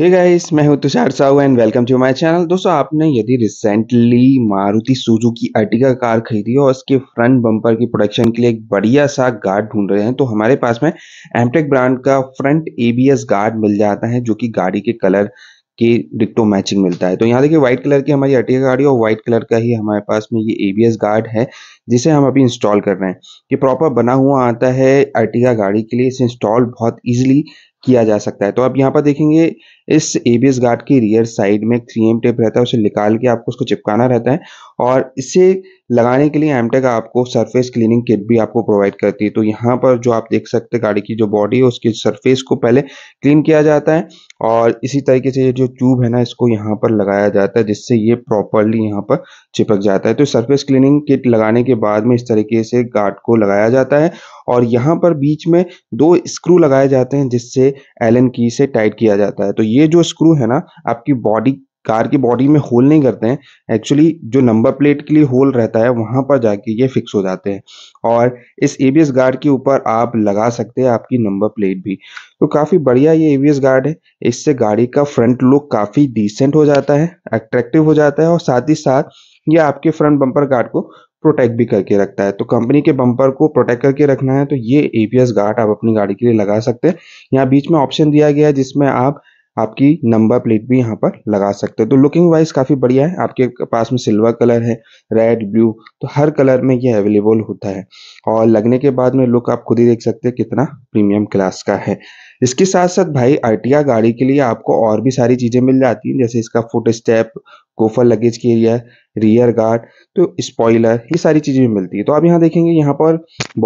हे guys मैं हूं Tushar Sahu and welcome to my channel दोस्तों आपने यदि recently Maruti Suzuki Suzuki Ertiga car खरीदी है और उसके फ्रंट बम्पर की प्रोडक्शन के लिए एक बढ़िया सा गार्ड ढूंढ रहे हैं तो हमारे पास में एमटेक ब्रांड का फ्रंट एबीएस गार्ड मिल जाता है जो कि गाड़ी के कलर के डिक्टो मैचिंग मिलता है तो यहाँ देखिए व्हाइट कलर की हमारी अर्टिगा गाड़ी और व्हाइट कलर का ही हमारे पास में ये एबीएस गार्ड है जिसे हम अभी इंस्टॉल कर रहे हैं ये प्रॉपर बना हुआ आता है अर्टिका गाड़ी के लिए इसे इंस्टॉल बहुत इजीली किया जा सकता है तो आप यहाँ पर देखेंगे इस एबीएस गार्ड की रियर साइड में थ्री एम टेप रहता है उसे निकाल के आपको उसको चिपकाना रहता है और इसे लगाने के लिए एमटेक आपको सरफेस क्लीनिंग किट भी आपको प्रोवाइड करती है तो यहाँ पर जो आप देख सकते हैं गाड़ी की जो बॉडी है उसकी सरफेस को पहले क्लीन किया जाता है और इसी तरीके से ये जो ट्यूब है ना इसको यहाँ पर लगाया जाता है जिससे ये प्रॉपरली यहाँ पर चिपक जाता है तो सरफेस क्लीनिंग किट लगाने के बाद में इस तरीके से गार्ड को लगाया जाता है और यहाँ पर बीच में दो स्क्रू लगाए जाते हैं जिससे एलन की से टाइट किया जाता है तो ये जो स्क्रू है ना आपकी बॉडी कार की बॉडी में होल नहीं करते हैं एक्चुअली जो नंबर प्लेट के लिए होल रहता है वहाँ पर जाके ये फिक्स हो जाते हैं और इस ए गार्ड के ऊपर आप लगा सकते हैं आपकी नंबर प्लेट भी तो काफ़ी बढ़िया ये ए गार्ड है इससे गाड़ी का फ्रंट लुक काफ़ी डिसेंट हो जाता है अट्रैक्टिव हो जाता है और साथ ही साथ ये आपके फ्रंट बम्पर गार्ड को प्रोटेक्ट भी करके रखता है तो कंपनी के बम्पर को प्रोटेक्ट करके रखना है तो ये एपीएस गार्ड आप अपनी गाड़ी के लिए लगा सकते हैं यहाँ बीच में ऑप्शन दिया गया है जिसमें आप आपकी नंबर प्लेट भी यहाँ पर लगा सकते हैं तो लुकिंग वाइज काफ़ी बढ़िया है आपके पास में सिल्वर कलर है रेड ब्लू तो हर कलर में ये अवेलेबल होता है और लगने के बाद में लुक आप खुद ही देख सकते हैं कितना प्रीमियम क्लास का है इसके साथ साथ भाई अर्टिया गाड़ी के लिए आपको और भी सारी चीज़ें मिल जाती हैं जैसे इसका फुट स्टेप कोफर लगेज की एरिया रियर गार्ड तो स्पॉइलर ये सारी चीज़ें भी मिलती है तो आप यहाँ देखेंगे यहाँ पर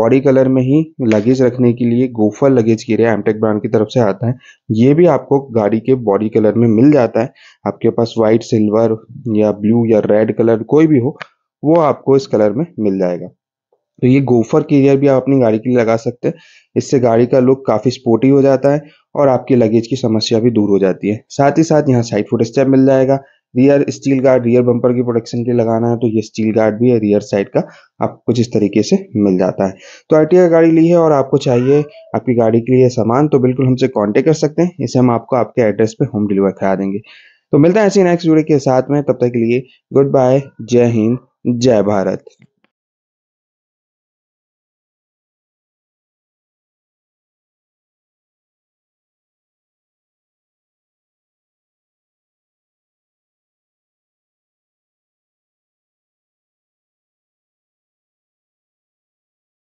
बॉडी कलर में ही लगेज रखने के लिए गोफर लगेज की एरिया एमटेक ब्रांड की तरफ से आता है ये भी आपको गाड़ी के बॉडी कलर में मिल जाता है आपके पास व्हाइट सिल्वर या ब्लू या रेड कलर कोई भी हो वो आपको इस कलर में मिल जाएगा तो ये गोफर केरियर भी आप अपनी गाड़ी के लिए लगा सकते हैं इससे गाड़ी का लुक काफ़ी स्पोर्टी हो जाता है और आपकी लगेज की समस्या भी दूर हो जाती है साथ ही साथ यहाँ साइड फुट स्टेप मिल जाएगा rear steel guard rear bumper की प्रोटेक्शन के लिए लगाना है तो ये स्टील गार्ड भी है रियर साइड का आपको कुछ इस तरीके से मिल जाता है तो आर्टिका गाड़ी ली है और आपको चाहिए आपकी गाड़ी के लिए सामान तो बिल्कुल हमसे कॉन्टेक्ट कर सकते हैं इसे हम आपको आपके एड्रेस पर होम डिलीवर करा देंगे तो मिलता है ऐसे नेक्स्ट वीडियो के साथ में तब तक के लिए गुड बाय जय हिंद जय भारत